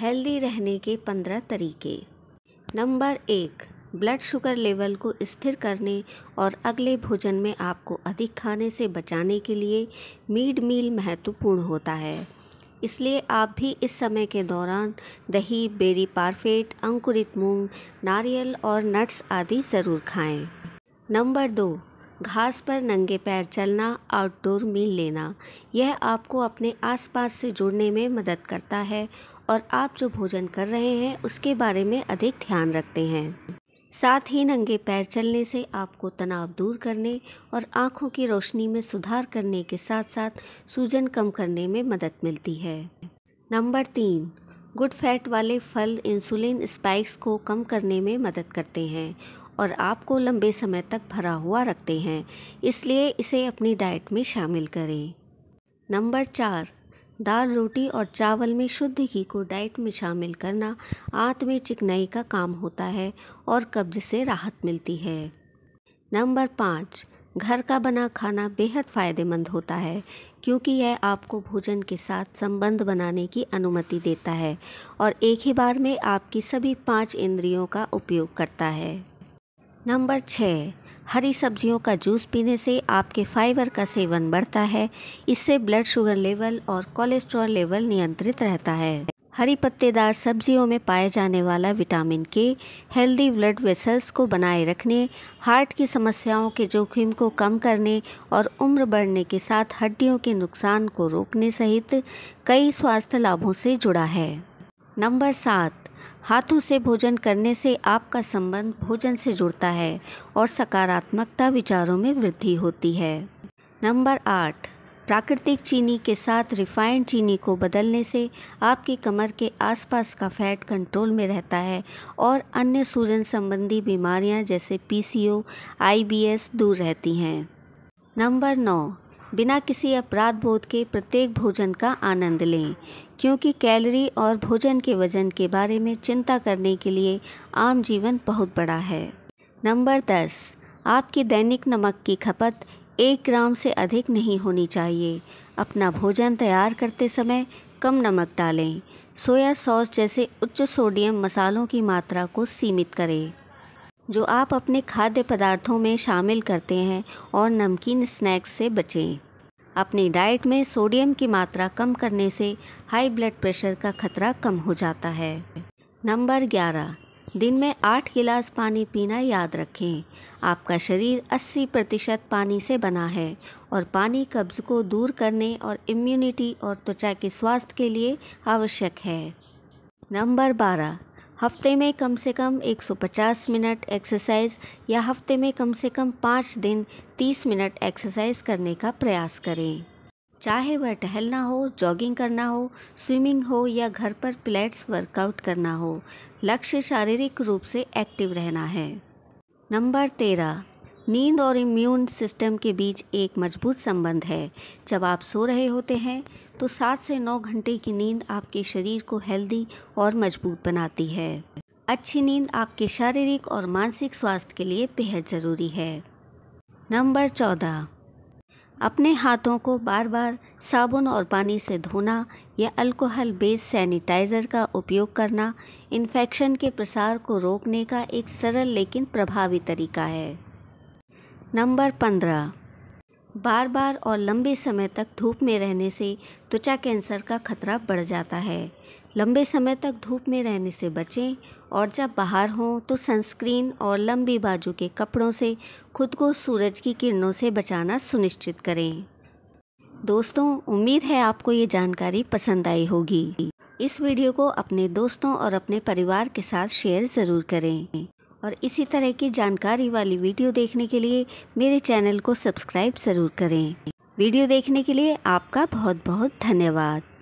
Healthy रहने के पंद्रह तरीके नंबर एक ब्लड शुगर लेवल को स्थिर करने और अगले भोजन में आपको अधिक खाने से बचाने के लिए मिड मील महत्वपूर्ण होता है इसलिए आप भी इस समय के दौरान दही बेरी पारफेट अंकुरित मूंग नारियल और नट्स आदि ज़रूर खाएं। नंबर दो घास पर नंगे पैर चलना आउटडोर मील लेना यह आपको अपने आसपास से जुड़ने में मदद करता है और आप जो भोजन कर रहे हैं उसके बारे में अधिक ध्यान रखते हैं साथ ही नंगे पैर चलने से आपको तनाव दूर करने और आँखों की रोशनी में सुधार करने के साथ साथ सूजन कम करने में मदद मिलती है नंबर तीन गुड फैट वाले फल इंसुलिन स्पाइक्स को कम करने में मदद करते हैं और आपको लंबे समय तक भरा हुआ रखते हैं इसलिए इसे अपनी डाइट में शामिल करें नंबर चार दाल रोटी और चावल में शुद्ध घी को डाइट में शामिल करना आंत में चिकनाई का काम होता है और कब्ज से राहत मिलती है नंबर पाँच घर का बना खाना बेहद फ़ायदेमंद होता है क्योंकि यह आपको भोजन के साथ संबंध बनाने की अनुमति देता है और एक ही बार में आपकी सभी पांच इंद्रियों का उपयोग करता है नंबर छः हरी सब्जियों का जूस पीने से आपके फाइबर का सेवन बढ़ता है इससे ब्लड शुगर लेवल और कोलेस्ट्रॉल लेवल नियंत्रित रहता है हरी पत्तेदार सब्जियों में पाया जाने वाला विटामिन के हेल्दी ब्लड वेसल्स को बनाए रखने हार्ट की समस्याओं के जोखिम को कम करने और उम्र बढ़ने के साथ हड्डियों के नुकसान को रोकने सहित कई स्वास्थ्य लाभों से जुड़ा है नंबर सात हाथों से भोजन करने से आपका संबंध भोजन से जुड़ता है और सकारात्मकता विचारों में वृद्धि होती है नंबर आठ प्राकृतिक चीनी के साथ रिफाइंड चीनी को बदलने से आपकी कमर के आसपास का फैट कंट्रोल में रहता है और अन्य सूजन संबंधी बीमारियां जैसे पीसीओ, आईबीएस दूर रहती हैं नंबर नौ बिना किसी अपराध बोध के प्रत्येक भोजन का आनंद लें क्योंकि कैलोरी और भोजन के वजन के बारे में चिंता करने के लिए आम जीवन बहुत बड़ा है नंबर दस आपकी दैनिक नमक की खपत एक ग्राम से अधिक नहीं होनी चाहिए अपना भोजन तैयार करते समय कम नमक डालें सोया सॉस जैसे उच्च सोडियम मसालों की मात्रा को सीमित करें जो आप अपने खाद्य पदार्थों में शामिल करते हैं और नमकीन स्नैक्स से बचें अपनी डाइट में सोडियम की मात्रा कम करने से हाई ब्लड प्रेशर का खतरा कम हो जाता है नंबर ग्यारह दिन में आठ गिलास पानी पीना याद रखें आपका शरीर 80 प्रतिशत पानी से बना है और पानी कब्ज़ को दूर करने और इम्यूनिटी और त्वचा के स्वास्थ्य के लिए आवश्यक है नंबर बारह हफ्ते में कम से कम 150 मिनट एक्सरसाइज या हफ्ते में कम से कम पाँच दिन 30 मिनट एक्सरसाइज करने का प्रयास करें चाहे वह टहलना हो जॉगिंग करना हो स्विमिंग हो या घर पर प्लेट्स वर्कआउट करना हो लक्ष्य शारीरिक रूप से एक्टिव रहना है नंबर तेरह नींद और इम्यून सिस्टम के बीच एक मजबूत संबंध है जब आप सो रहे होते हैं तो सात से नौ घंटे की नींद आपके शरीर को हेल्दी और मजबूत बनाती है अच्छी नींद आपके शारीरिक और मानसिक स्वास्थ्य के लिए बेहद ज़रूरी है नंबर चौदह अपने हाथों को बार बार साबुन और पानी से धोना या अल्कोहल बेस्ड सैनिटाइज़र का उपयोग करना इन्फेक्शन के प्रसार को रोकने का एक सरल लेकिन प्रभावी तरीका है नंबर पंद्रह बार बार और लंबे समय तक धूप में रहने से त्वचा कैंसर का खतरा बढ़ जाता है लंबे समय तक धूप में रहने से बचें और जब बाहर हों तो सनस्क्रीन और लंबी बाजू के कपड़ों से खुद को सूरज की किरणों से बचाना सुनिश्चित करें दोस्तों उम्मीद है आपको ये जानकारी पसंद आई होगी इस वीडियो को अपने दोस्तों और अपने परिवार के साथ शेयर ज़रूर करें और इसी तरह की जानकारी वाली वीडियो देखने के लिए मेरे चैनल को सब्सक्राइब ज़रूर करें वीडियो देखने के लिए आपका बहुत बहुत धन्यवाद